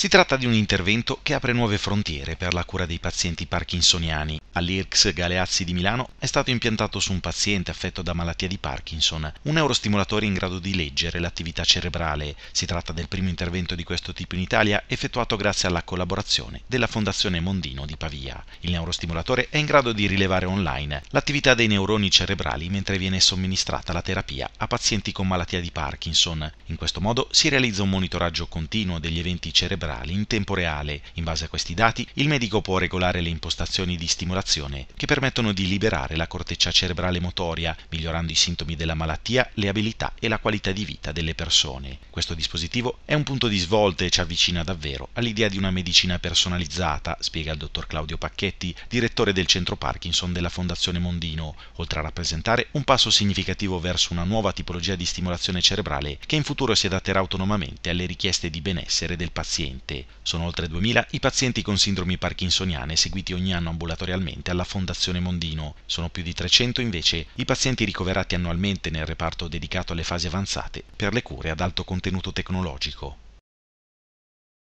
Si tratta di un intervento che apre nuove frontiere per la cura dei pazienti parkinsoniani all'IRCS Galeazzi di Milano è stato impiantato su un paziente affetto da malattia di Parkinson, un neurostimolatore in grado di leggere l'attività cerebrale. Si tratta del primo intervento di questo tipo in Italia effettuato grazie alla collaborazione della Fondazione Mondino di Pavia. Il neurostimolatore è in grado di rilevare online l'attività dei neuroni cerebrali mentre viene somministrata la terapia a pazienti con malattia di Parkinson. In questo modo si realizza un monitoraggio continuo degli eventi cerebrali in tempo reale. In base a questi dati, il medico può regolare le impostazioni di stimolazione informazione che permettono di liberare la corteccia cerebrale motoria, migliorando i sintomi della malattia, le abilità e la qualità di vita delle persone. Questo dispositivo è un punto di svolta e ci avvicina davvero all'idea di una medicina personalizzata, spiega il dottor Claudio Pacchetti, direttore del centro Parkinson della Fondazione Mondino, oltre a rappresentare un passo significativo verso una nuova tipologia di stimolazione cerebrale che in futuro si adatterà autonomamente alle richieste di benessere del paziente. Sono oltre 2000 i pazienti con sindromi parkinsoniane seguiti ogni anno ambulatorialmente annualmente alla Fondazione Mondino. Sono più di 300 invece i pazienti ricoverati annualmente nel reparto dedicato alle fasi avanzate per le cure ad alto contenuto tecnologico.